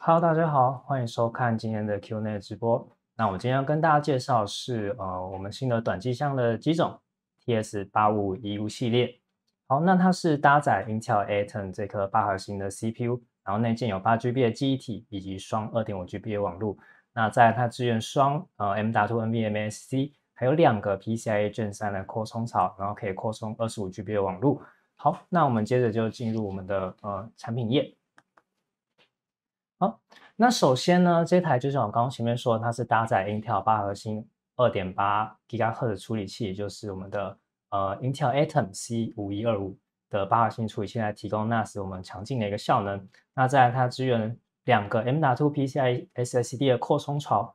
Hello，大家好，欢迎收看今天的 Q 内直播。那我今天要跟大家介绍是呃我们新的短机箱的几种 TS 八五一五系列。好，那它是搭载 Intel Atom 这颗八核心的 CPU，然后内建有八 GB 的记忆体以及双二点五 GB 的网路。那在它支援双呃 M W N V M S C，还有两个 PCIe Gen 三的扩充槽，然后可以扩充二十五 GB 的网路。好，那我们接着就进入我们的呃产品页。好，那首先呢，这台就像我刚刚前面说，它是搭载 Intel 八核心二点八 GHz 的处理器，也就是我们的呃 Intel Atom C 五一二五的八核心处理器来提供，NAS 我们强劲的一个效能。那再来，它支援两个 M.2 p c i SSD 的扩充槽，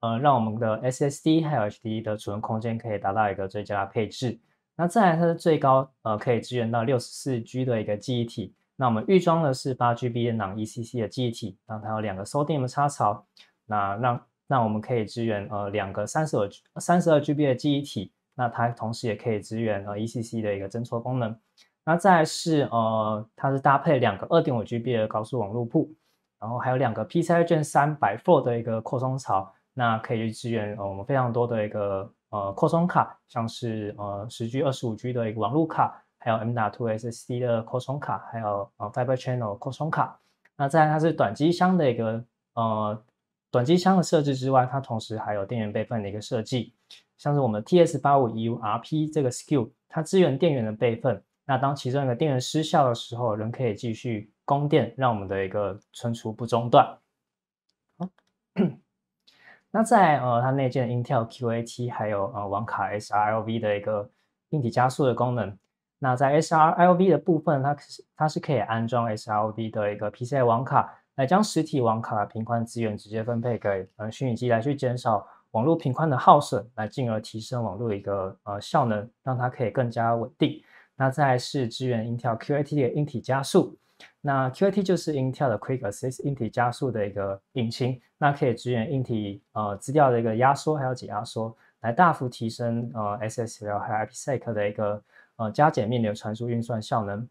呃，让我们的 SSD 还有 HDD 的储存空间可以达到一个最佳配置。那再来，它的最高呃可以支援到六十四 G 的一个记忆体。那我们预装的是八 GB n a ECC 的记忆体，然后有两个 SODIMM 插槽，那让那我们可以支援呃两个三十二三十二 GB 的记忆体，那它同时也可以支援呃 ECC 的一个侦错功能。那再是呃它是搭配两个二点五 GB 的高速网路布，然后还有两个 PCIe 三百 f o r 的一个扩充槽，那可以去支援呃我们非常多的一个呃扩充卡，像是呃十 G、二十五 G 的一个网路卡。还有 M.2 S. C 的扩充卡，还有呃 Fiber Channel 扩充卡。那再来，它是短机箱的一个呃短机箱的设置之外，它同时还有电源备份的一个设计。像是我们 T. S. 八五 U R P 这个 SKU，它支援电源的备份。那当其中一个电源失效的时候，仍可以继续供电，让我们的一个存储不中断。那在呃它内建 Intel Q A T，还有呃网卡 S R L V 的一个硬体加速的功能。那在 SLV r 的部分，它它是可以安装 SLV 的一个 PCI 网卡，来将实体网卡的频宽资源直接分配给呃虚拟机来去减少网络频宽的耗损，来进而提升网络的一个呃效能，让它可以更加稳定。那再是 Intel QAT 的硬体加速，那 QAT 就是 Intel 的 Quick Assist 硬体加速的一个引擎，那可以支援硬体呃资料的一个压缩还有解压缩，来大幅提升呃 SSL 和 IPsec 的一个。呃，加减、面流传输运算效能。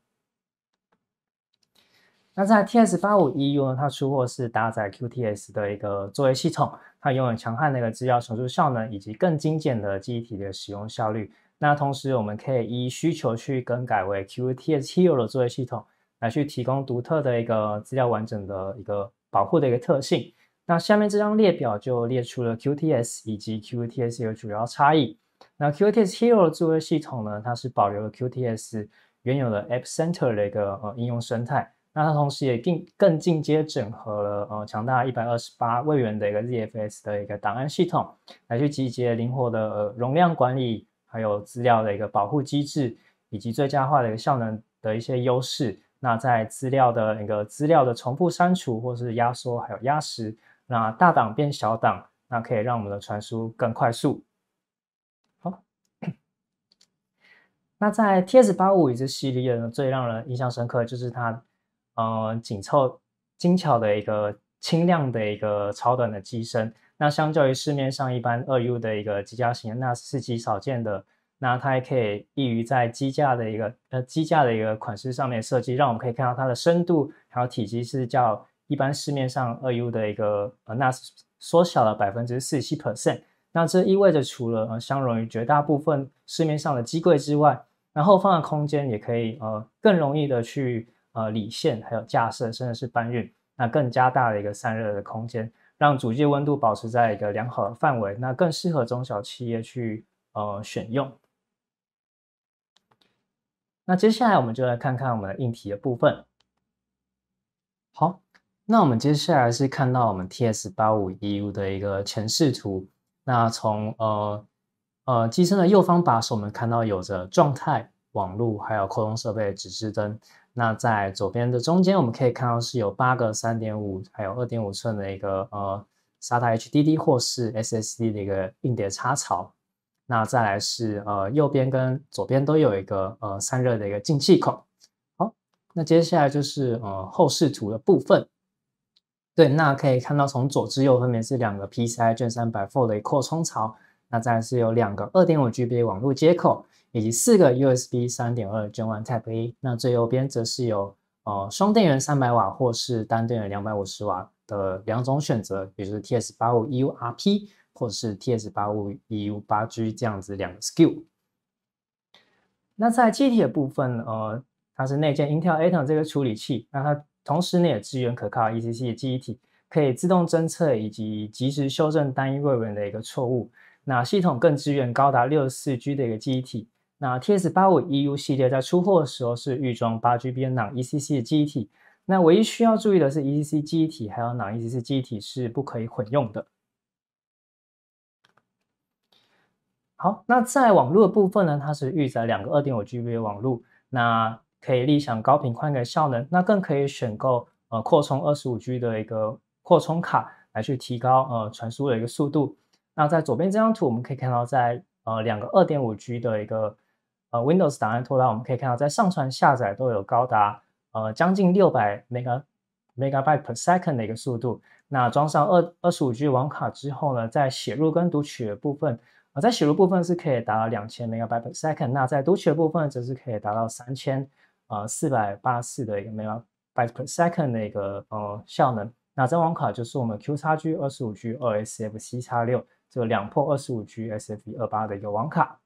那在 T S 八五 e U 呢？它出货是搭载 Q T S 的一个作业系统，它拥有强悍的一个资料传输效能，以及更精简的记忆体的使用效率。那同时，我们可以依需求去更改为 Q T S h e r o 的作业系统，来去提供独特的一个资料完整的一个保护的一个特性。那下面这张列表就列出了 Q T S 以及 Q T S 的主要差异。那 QTS Hero 的作业系统呢？它是保留了 QTS 原有的 App Center 的一个呃应用生态，那它同时也更更进阶整合了呃强大一百二十八位元的一个 ZFS 的一个档案系统，来去集结灵活的容量管理，还有资料的一个保护机制，以及最佳化的一个效能的一些优势。那在资料的一个资料的重复删除或是压缩，还有压实，那大档变小档，那可以让我们的传输更快速。那在 TS 八五以这系列呢，最让人印象深刻就是它呃紧凑精巧的一个轻量的一个超短的机身。那相较于市面上一般二 U 的一个机架型，那极少见的。那它还可以易于在机架的一个呃机架的一个款式上面设计，让我们可以看到它的深度，还有体积是较一般市面上二 U 的一个呃那缩小了百分之四七 percent。那这意味着除了呃相容于绝大部分市面上的机柜之外，然后放的空间也可以，呃，更容易的去呃理线，还有架设，甚至是搬运，那更加大的一个散热的空间，让主机温度保持在一个良好的范围，那更适合中小企业去呃选用。那接下来我们就来看看我们硬体的部分。好，那我们接下来是看到我们 T S 八五 e U 的一个前视图。那从呃。呃，机身的右方把手，我们看到有着状态、网络还有扩充设备指示灯。那在左边的中间，我们可以看到是有八个三点五还有二点五寸的一个呃 SATA HDD 或是 SSD 的一个硬碟插槽。那再来是呃右边跟左边都有一个呃散热的一个进气口。好，那接下来就是呃后视图的部分。对，那可以看到从左至右分别是两个 PCI 卷三百 Four 的扩充槽。那再是有两个二点五 G B 网络接口，以及四个 U S B 三点二 Gen One Type A。那最右边则是有呃双电源三百瓦或是单电源两百五十瓦的两种选择，也就是 T S 八五 U R P 或是 T S 八五 U 八 G 这样子两个 s k i l l 那在机体的部分，呃，它是内建 Intel Atom 这个处理器，那它同时呢也支援可靠 E C C 的记忆体，可以自动侦测以及及时修正单一位元的一个错误。那系统更支援高达六十四 G 的一个记忆体。那 T S 八五 E U 系列在出货的时候是预装八 G B n a n E C C 的记忆体。那唯一需要注意的是，E C C 记忆体还有 n a n c 一记忆体是不可以混用的。好，那在网络的部分呢，它是预载两个二点五 G B 的网络，那可以立享高频宽的效能。那更可以选购呃扩充二十五 G 的一个扩充卡来去提高呃传输的一个速度。那在左边这张图，我们可以看到，在呃两个二点五 G 的一个呃 Windows 档案拖拉，我们可以看到在上传下载都有高达呃将近六百 mega mega byte per second 的一个速度。那装上二二十五 G 网卡之后呢，在写入跟读取的部分，啊在写入部分是可以达到两千 mega byte per second，那在读取的部分则是可以达到三千呃四百八四的一个 mega byte per second 的一个呃效能。那这网卡就是我们 Q 叉 G 二十五 G 二 SF c 叉六。这两破二十五 G SFP 二八的一个网卡，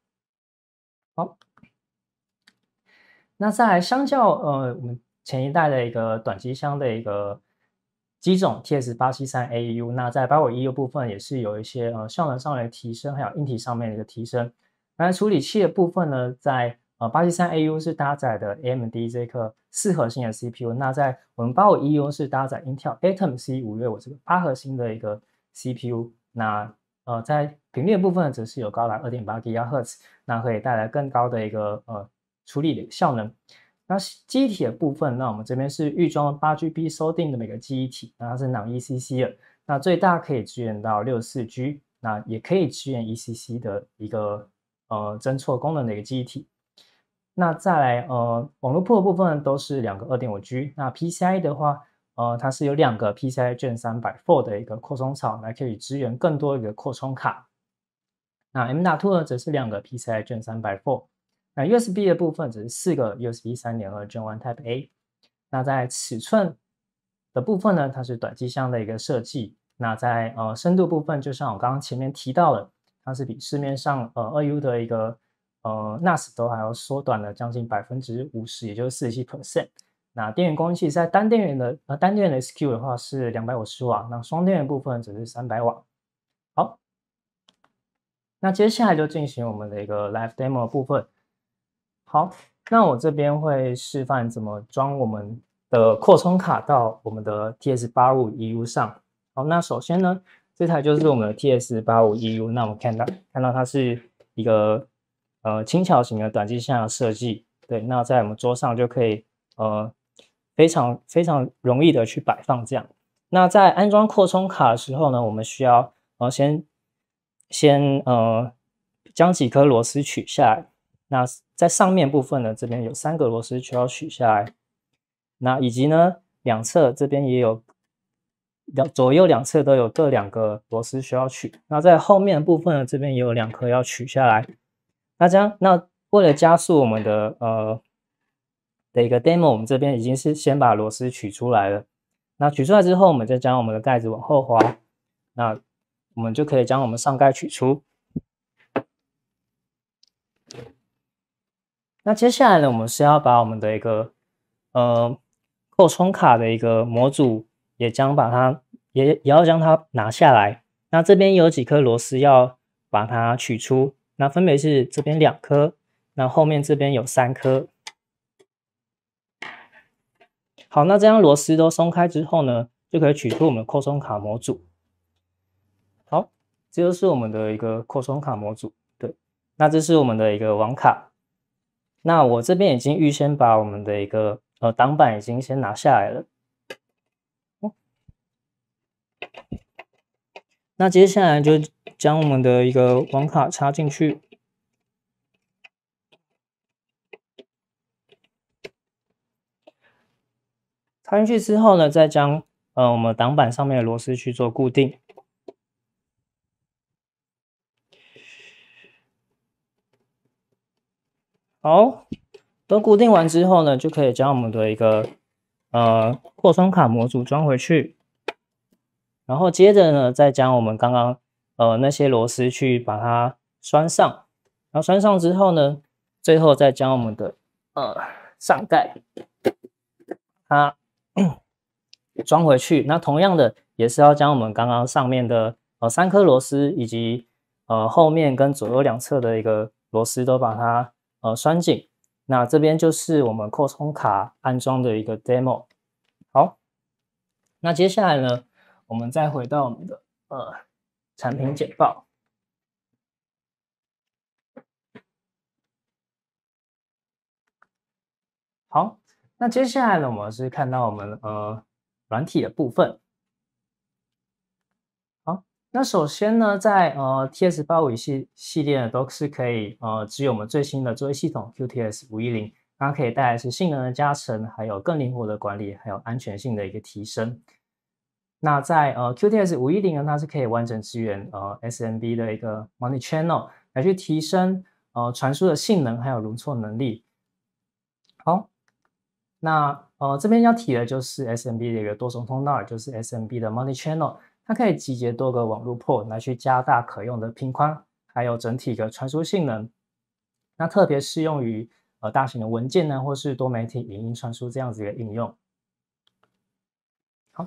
好，那在相较呃我们前一代的一个短机箱的一个机种 TS 八七三 AU，那在八五 EU 部分也是有一些呃效能上的提升还有硬体上面的一个提升。那处理器的部分呢，在呃八七三 AU 是搭载的 AMD 这个四核心的 CPU，那在我们八五 EU 是搭载 Intel Atom C 五月五这个八核心的一个 CPU，那。呃，在频率部分则是有高达二点八吉兆赫兹，那可以带来更高的一个呃处理的效能。那机体的部分，那我们这边是预装八 G B 收定的每个记忆体，那它是囊 E C C 的，那最大可以支援到六十四 G，那也可以支援 E C C 的一个呃侦错功能的一个记忆体。那再来呃网络部部分都是两个二点五 G，那 PCI 的话。呃，它是有两个 p c i 卷三百 Four 的一个扩充槽，来可以支援更多一个扩充卡。那 M 大 Two 呢，则是两个 p c i 卷三百 Four。那 USB 的部分则是四个 USB 三点二 Gen One Type A。那在尺寸的部分呢，它是短机箱的一个设计。那在呃深度部分，就像我刚刚前面提到的，它是比市面上呃二 U 的一个呃 NAS 都还要缩短了将近百分之五十，也就是四十七 percent。那电源供应器在单电源的呃单电源的 S Q 的话是两百五十瓦，那双电源部分则是三百瓦。好，那接下来就进行我们的一个 Live Demo 部分。好，那我这边会示范怎么装我们的扩充卡到我们的 T S 八五 E U 上。好，那首先呢，这台就是我们的 T S 八五 E U。那我们看到看到它是一个呃轻巧型的短机箱设计。对，那在我们桌上就可以呃。非常非常容易的去摆放这样。那在安装扩充卡的时候呢，我们需要呃先先呃将几颗螺丝取下来。那在上面部分呢，这边有三个螺丝需要取下来。那以及呢，两侧这边也有两左右两侧都有各两个螺丝需要取。那在后面部分呢，这边也有两颗要取下来。那这样，那为了加速我们的呃。的一个 demo，我们这边已经是先把螺丝取出来了。那取出来之后，我们再将我们的盖子往后滑，那我们就可以将我们上盖取出。那接下来呢，我们是要把我们的一个呃扩充卡的一个模组，也将把它也也要将它拿下来。那这边有几颗螺丝要把它取出，那分别是这边两颗，那后面这边有三颗。好，那这样螺丝都松开之后呢，就可以取出我们的扩充卡模组。好，这就是我们的一个扩充卡模组。对，那这是我们的一个网卡。那我这边已经预先把我们的一个呃挡板已经先拿下来了。那接下来就将我们的一个网卡插进去。插进去之后呢，再将呃我们挡板上面的螺丝去做固定。好，都固定完之后呢，就可以将我们的一个呃扩充卡模组装回去。然后接着呢，再将我们刚刚呃那些螺丝去把它拴上。然后拴上之后呢，最后再将我们的呃上盖它。装回去，那同样的也是要将我们刚刚上面的呃三颗螺丝，以及呃后面跟左右两侧的一个螺丝都把它呃拴紧。那这边就是我们扩充卡安装的一个 demo。好，那接下来呢，我们再回到我们的呃产品简报。好。那接下来呢，我们是看到我们呃软体的部分。好，那首先呢，在呃 T S 八五系系列的都是可以呃，只有我们最新的作业系统 Q T S 五一零，它可以带来是性能的加成，还有更灵活的管理，还有安全性的一个提升。那在呃 Q T S 五一零呢，它是可以完整支援呃 S M B 的一个 e y channel 来去提升呃传输的性能还有容错能力。好。那呃，这边要提的就是 SMB 的一个多重通道，就是 SMB 的 m o n e y Channel，它可以集结多个网络 port 来去加大可用的频宽，还有整体的传输性能。那特别适用于呃大型的文件呢，或是多媒体影音传输这样子的应用。好，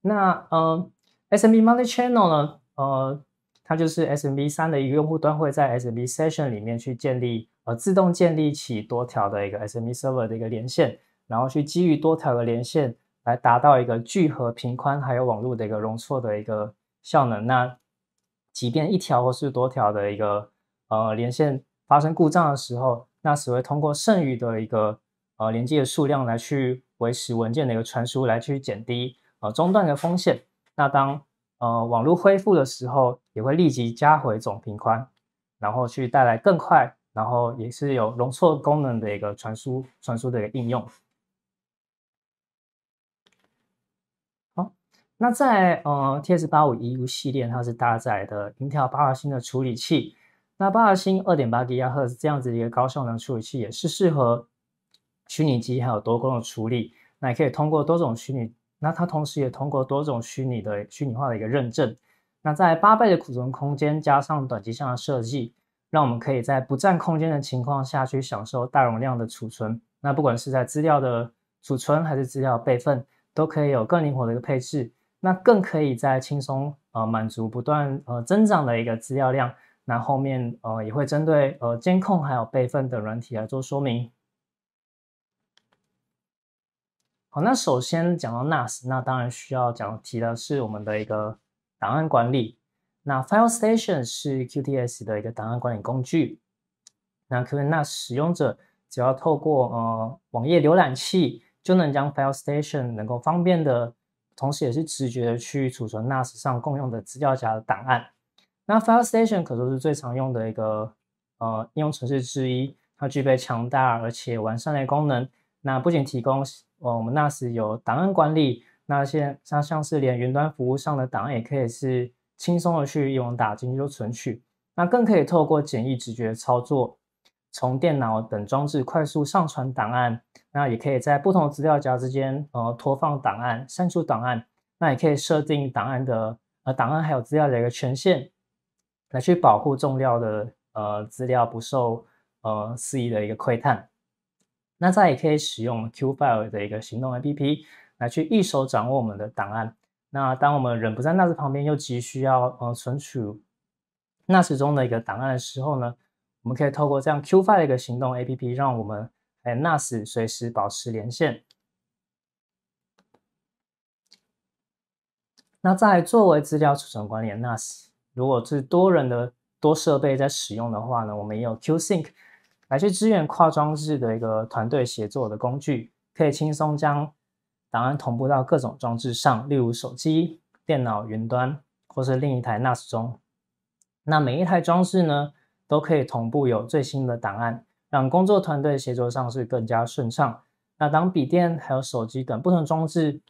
那呃，SMB m o n e y Channel 呢，呃，它就是 SMB 三的一个用户端会在 SMB Session 里面去建立。呃，自动建立起多条的一个 S M Server 的一个连线，然后去基于多条的连线来达到一个聚合频宽，还有网络的一个容错的一个效能。那即便一条或是多条的一个呃连线发生故障的时候，那只会通过剩余的一个呃连接的数量来去维持文件的一个传输，来去减低呃中断的风险。那当呃网络恢复的时候，也会立即加回总频宽，然后去带来更快。然后也是有容错功能的一个传输传输的一个应用。好，那在呃 T S 八五 E U 系列，它是搭载的 Intel 八核芯的处理器。那八核芯二点八吉赫兹这样子的一个高效能处理器，也是适合虚拟机还有多功能处理。那也可以通过多种虚拟，那它同时也通过多种虚拟的虚拟化的一个认证。那在八倍的储存空间加上短机箱的设计。让我们可以在不占空间的情况下去享受大容量的储存。那不管是在资料的储存还是资料备份，都可以有更灵活的一个配置。那更可以在轻松呃满足不断呃增长的一个资料量。那后面呃也会针对呃监控还有备份等软体来做说明。好，那首先讲到 NAS，那当然需要讲提的是我们的一个档案管理。那 File Station 是 QTS 的一个档案管理工具。那 n s 使用者只要透过呃网页浏览器，就能将 File Station 能够方便的，同时也是直觉的去储存 NAS 上共用的资料夹的档案。那 File Station 可说是最常用的一个呃应用程式之一，它具备强大而且完善的功能。那不仅提供我们 NAS 有档案管理，那现像像是连云端服务上的档案也可以是。轻松的去一网打尽就存取，那更可以透过简易直觉操作，从电脑等装置快速上传档案，那也可以在不同资料夹之间呃拖放档案、删除档案，那也可以设定档案的呃档案还有资料的一个权限，来去保护重要的呃资料不受呃肆意的一个窥探。那再也可以使用 Q File 的一个行动 APP 来去一手掌握我们的档案。那当我们人不在 NAS 旁边，又急需要呃存储 NAS 中的一个档案的时候呢，我们可以透过这样 Q File 的一个行动 APP，让我们哎 NAS 随时保持连线。那在作为资料储存管理的 NAS，如果是多人的多设备在使用的话呢，我们也有 Q Sync 来去支援跨装置的一个团队协作的工具，可以轻松将。档案同步到各种装置上，例如手机、电脑、云端或是另一台 NAS 中。那每一台装置呢，都可以同步有最新的档案，让工作团队协作上是更加顺畅。那当笔电还有手机等不同装置，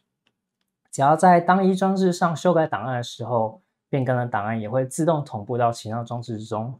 只要在单一装置上修改档案的时候，变更的档案也会自动同步到其他装置之中。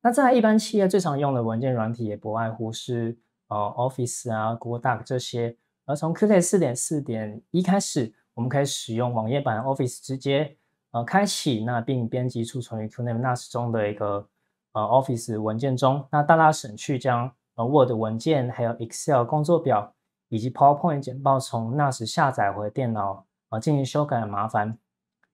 那在一般企业最常用的文件软体也不外乎是。呃，Office 啊，Google d o c 这些，而从 q z 四点四点一开始，我们可以使用网页版 Office 直接呃开启那并编辑储存于 QName Nas 中的一个呃 Office 文件中，那大大省去将呃 Word 文件、还有 Excel 工作表以及 PowerPoint 简报从 Nas 下载回电脑呃进行修改的麻烦，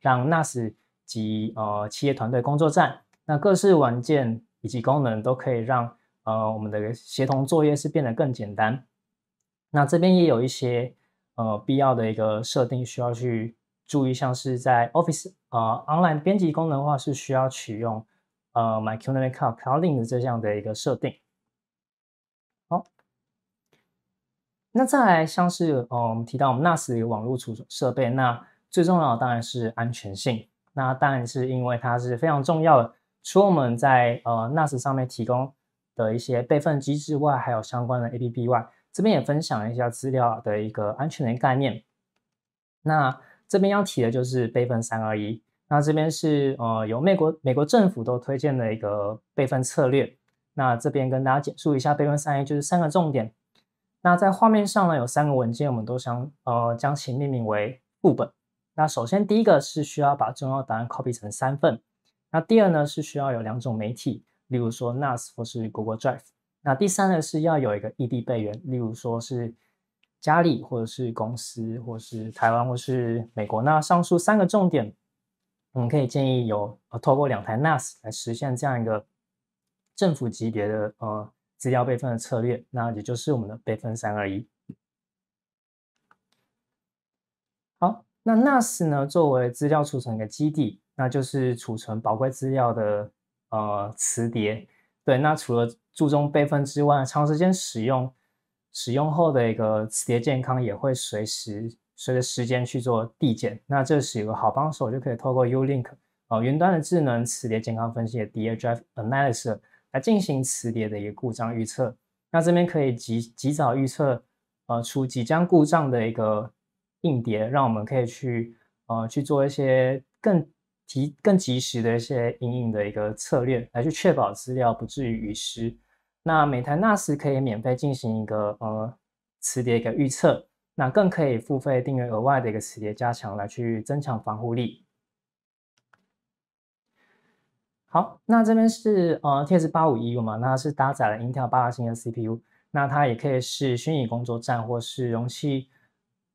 让 Nas 及呃企业团队工作站那各式文件以及功能都可以让。呃，我们的协同作业是变得更简单。那这边也有一些呃必要的一个设定需要去注意，像是在 Office 呃 Online 编辑功能的话，是需要启用呃 m i c r m s o f t Cloud 的这项的一个设定。好，那再来像是呃我们提到我们 NAS 的一个网络储存设备，那最重要的当然是安全性。那当然是因为它是非常重要的。除了我们在呃 NAS 上面提供。的一些备份机制外，还有相关的 APP 外，这边也分享一下资料的一个安全的概念。那这边要提的就是备份三二一。那这边是呃，由美国美国政府都推荐的一个备份策略。那这边跟大家简述一下备份三一，就是三个重点。那在画面上呢，有三个文件，我们都想呃将其命名为副本。那首先第一个是需要把重要档案 copy 成三份。那第二呢，是需要有两种媒体。例如说 NAS 或是 Google Drive，那第三呢是要有一个异地备援，例如说是家里或者是公司或是台湾或是美国。那上述三个重点，我们可以建议有呃透过两台 NAS 来实现这样一个政府级别的呃资料备份的策略，那也就是我们的备份三二一。好，那 NAS 呢作为资料储存的基地，那就是储存宝贵资料的。呃，磁碟，对，那除了注重备份之外，长时间使用，使用后的一个磁碟健康也会随时随着时间去做递减。那这是一个好帮手，就可以透过 U Link 啊云端的智能磁碟健康分析 d a Drive Analysis） 来进行磁碟的一个故障预测。那这边可以及及早预测，呃，出即将故障的一个硬碟，让我们可以去呃去做一些更。更及时的一些运营的一个策略，来去确保资料不至于遗失。那美 NAS 可以免费进行一个呃磁碟一个预测，那更可以付费订阅额外的一个磁碟加强，来去增强防护力。好，那这边是呃 t s 八五 EU 嘛，那是搭载了 Intel 八八型的 CPU，那它也可以是虚拟工作站或是容器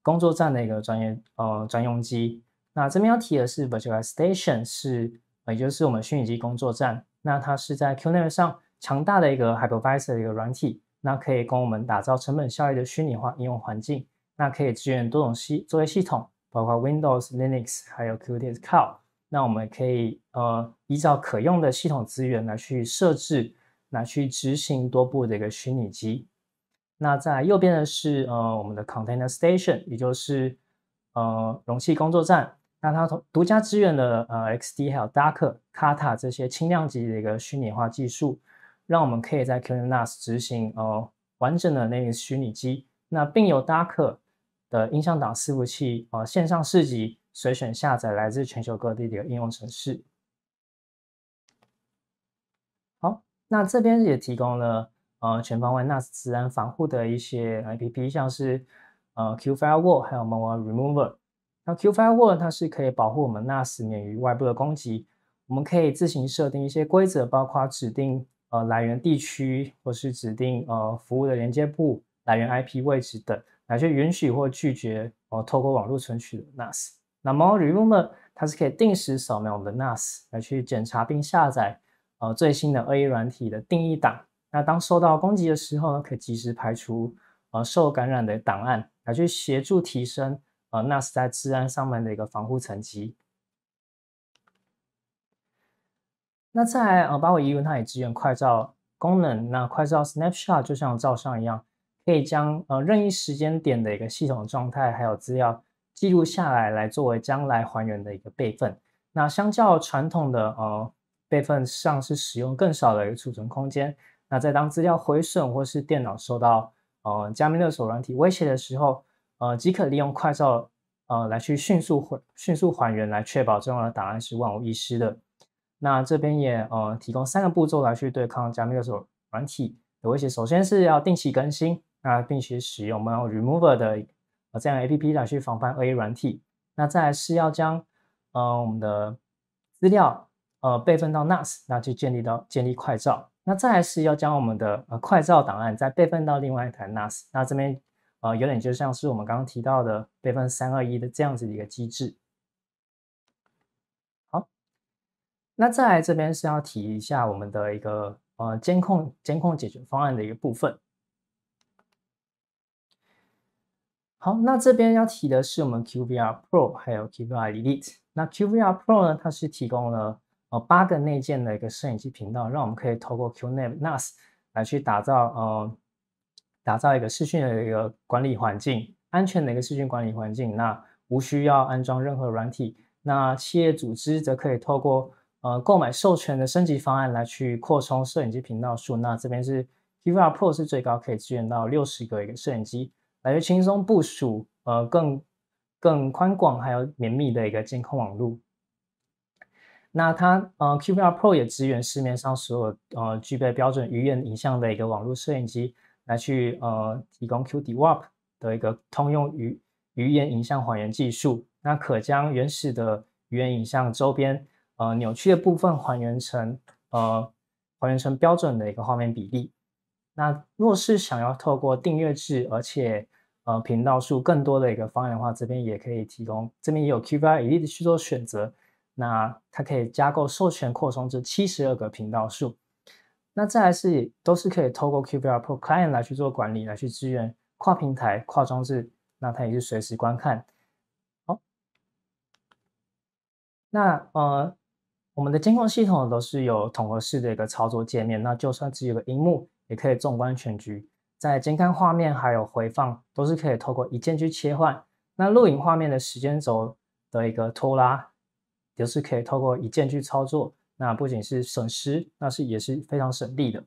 工作站的一个专业呃专用机。那这边要提的是 Virtual i z a t i o n 是也就是我们虚拟机工作站。那它是在 q n a i 上强大的一个 hypervisor 的一个软体，那可以供我们打造成本效益的虚拟化应用环境。那可以支援多种系作业系统，包括 Windows、Linux 还有 QTS c o u d 那我们可以呃依照可用的系统资源来去设置，来去执行多部的一个虚拟机。那在右边的是呃我们的 Container Station，也就是呃容器工作站。那它从独家支援的呃 XD 还有 Duck Kata 这些轻量级的一个虚拟化技术，让我们可以在 QN NAS 执行哦完整的那虚拟机。那并有 Duck 的音像档伺服器，哦线上市集随选下载来自全球各地的应用程式。好，那这边也提供了呃全方位 NAS 自然防护的一些 APP，像是呃 Q f i r e Wall 还有 m o a Remover。那 q f i r e w a r d 它是可以保护我们 NAS 免于外部的攻击，我们可以自行设定一些规则，包括指定呃来源地区，或是指定呃服务的连接部来源 IP 位置等，来去允许或拒绝呃透过网络存取 NAS。那 m a l w r e m o r 它是可以定时扫描我们的 NAS 来去检查并下载呃最新的恶意软体的定义档，那当受到攻击的时候呢，可以及时排除呃受感染的档案，来去协助提升。啊，那是在自然上面的一个防护层级。那在呃，八五疑问，它也支援快照功能。那快照 （snapshot） 就像照相一样，可以将呃任意时间点的一个系统状态还有资料记录下来，来作为将来还原的一个备份。那相较传统的呃备份，上是使用更少的一个储存空间。那在当资料回损或是电脑受到呃加密勒索软体威胁的时候，呃，即可利用快照，呃，来去迅速还迅速还原，来确保重要的档案是万无一失的。那这边也呃提供三个步骤来去对抗加密勒索软体威胁。首先是要定期更新，那并且使用我们 Remover 的呃这样 A P P 来去防范恶意软体。那再是要将呃我们的资料呃备份到 NAS，那去建立到建立快照。那再是要将我们的呃快照档案再备份到另外一台 NAS。那这边。呃，有点就像是我们刚刚提到的备份三二一的这样子的一个机制。好，那再来这边是要提一下我们的一个呃监控监控解决方案的一个部分。好，那这边要提的是我们 QVR Pro 还有 QVR Elite。那 QVR Pro 呢，它是提供了呃八个内建的一个摄影机频道，让我们可以透过 Q Name NAS 来去打造呃。打造一个视讯的一个管理环境，安全的一个视讯管理环境，那无需要安装任何软体。那企业组织则可以透过呃购买授权的升级方案来去扩充摄影机频道数。那这边是 QVR Pro 是最高可以支援到六十个一个摄影机，来去轻松部署呃更更宽广还有绵密的一个监控网路。那它呃 QVR Pro 也支援市面上所有呃具备标准鱼眼影像的一个网络摄影机。来去呃提供 QDWP a 的一个通用语语言影像还原技术，那可将原始的语言影像周边呃扭曲的部分还原成呃还原成标准的一个画面比例。那若是想要透过订阅制，而且呃频道数更多的一个方案的话，这边也可以提供，这边也有 q v i 一的去做选择。那它可以加购授权扩充至七十二个频道数。那再是都是可以透过 QVR Pro Client 来去做管理，来去支援跨平台、跨装置，那它也是随时观看。好，那呃，我们的监控系统都是有统合式的一个操作界面，那就算只有个荧幕，也可以纵观全局。在监看画面还有回放，都是可以透过一键去切换。那录影画面的时间轴的一个拖拉，也是可以透过一键去操作。那不仅是省时，那是也是非常省力的。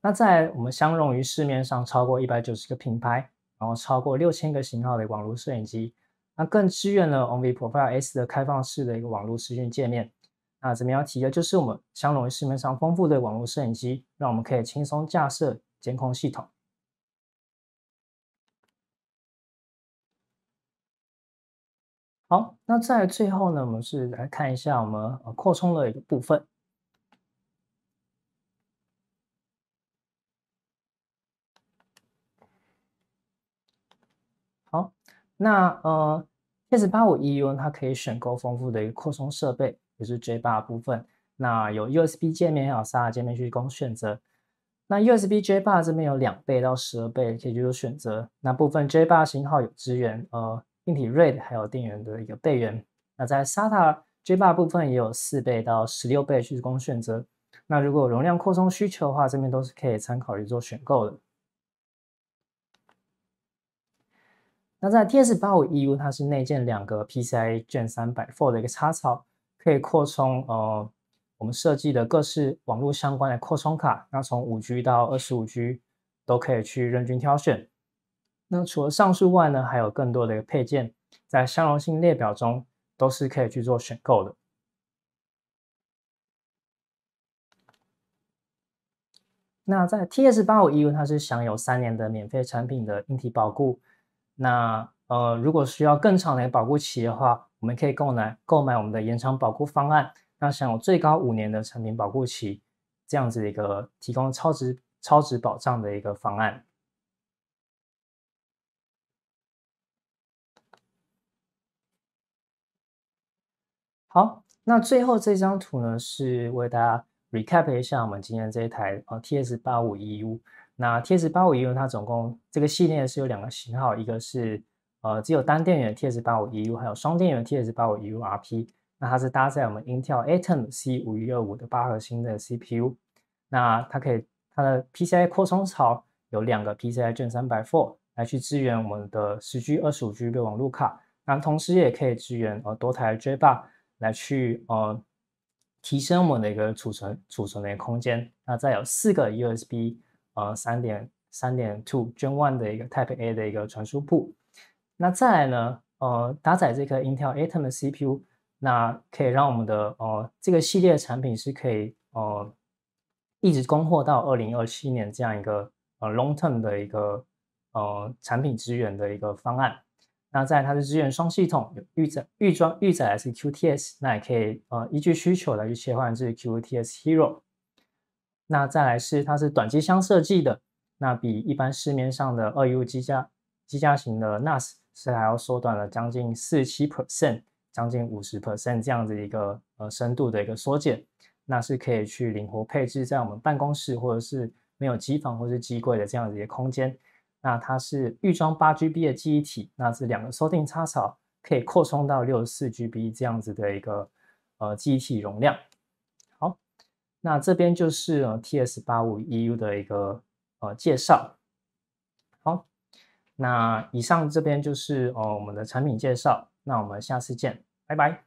那在我们相容于市面上超过一百九十个品牌，然后超过六千个型号的网络摄影机，那更支援了 o m i p r o f i l e S 的开放式的一个网络视讯界面。那怎么样提的就是我们相容于市面上丰富的网络摄影机，让我们可以轻松架设监控系统。好，那在最后呢，我们是来看一下我们扩充的一个部分。好，那呃 s 八五 EU 它可以选购丰富的一个扩充设备，也是 J 八部分。那有 USB 界面还有 SATA 界面去供选择。那 USB J 8这边有两倍到十二倍可以做选择。那部分 J 8型号有支援呃。硬体 RAID 还有电源的一个备援，那在 SATA j 8部分也有四倍到十六倍去供选择。那如果容量扩充需求的话，这边都是可以参考去做选购的。那在 TS85EU，它是内建两个 PCI 卷三百 four 的一个插槽，可以扩充呃我们设计的各式网络相关的扩充卡，那从五 G 到二十五 G 都可以去任君挑选。那除了上述外呢，还有更多的一个配件，在相容性列表中都是可以去做选购的。那在 T S 八五 e U，它是享有三年的免费产品的硬体保固。那呃，如果需要更长的保固期的话，我们可以购买购买我们的延长保固方案，那享有最高五年的产品保固期，这样子的一个提供超值超值保障的一个方案。好，那最后这张图呢，是为大家 recap 一下我们今天这一台呃 T S 八五 e U。那 T S 八五 e U 它总共这个系列是有两个型号，一个是呃只有单电源 T S 八五 e U，还有双电源 T S 八五 e U R P。那它是搭载我们 Intel Atom C 五一二五的八核心的 CPU。那它可以它的 PCI 扩充槽有两个 PCI Gen 三百 Four 来去支援我们的十 G、二十五 G 的网络卡，那同时也可以支援呃多台 J b a 来去呃提升我们的一个储存储存的一个空间，那再有四个 USB 呃三点三点 two Gen One 的一个 Type A 的一个传输部。那再来呢呃搭载这个 Intel Atom 的 CPU，那可以让我们的呃这个系列产品是可以呃一直供货到二零二七年这样一个呃 long term 的一个呃产品资源的一个方案。那在它的资源双系统有预载、预装预载是 QTS，那也可以呃依据需求来去切换至 QTS Hero。那再来是它是短机箱设计的，那比一般市面上的二 U 机架机架型的 NAS 是还要缩短了将近四七 percent，将近五十 percent 这样子一个呃深度的一个缩减，那是可以去灵活配置在我们办公室或者是没有机房或是机柜的这样子一个空间。那它是预装八 GB 的记忆体，那是两个收定插槽可以扩充到六十四 GB 这样子的一个呃记忆体容量。好，那这边就是 TS 八五 EU 的一个呃介绍。好，那以上这边就是呃我们的产品介绍，那我们下次见，拜拜。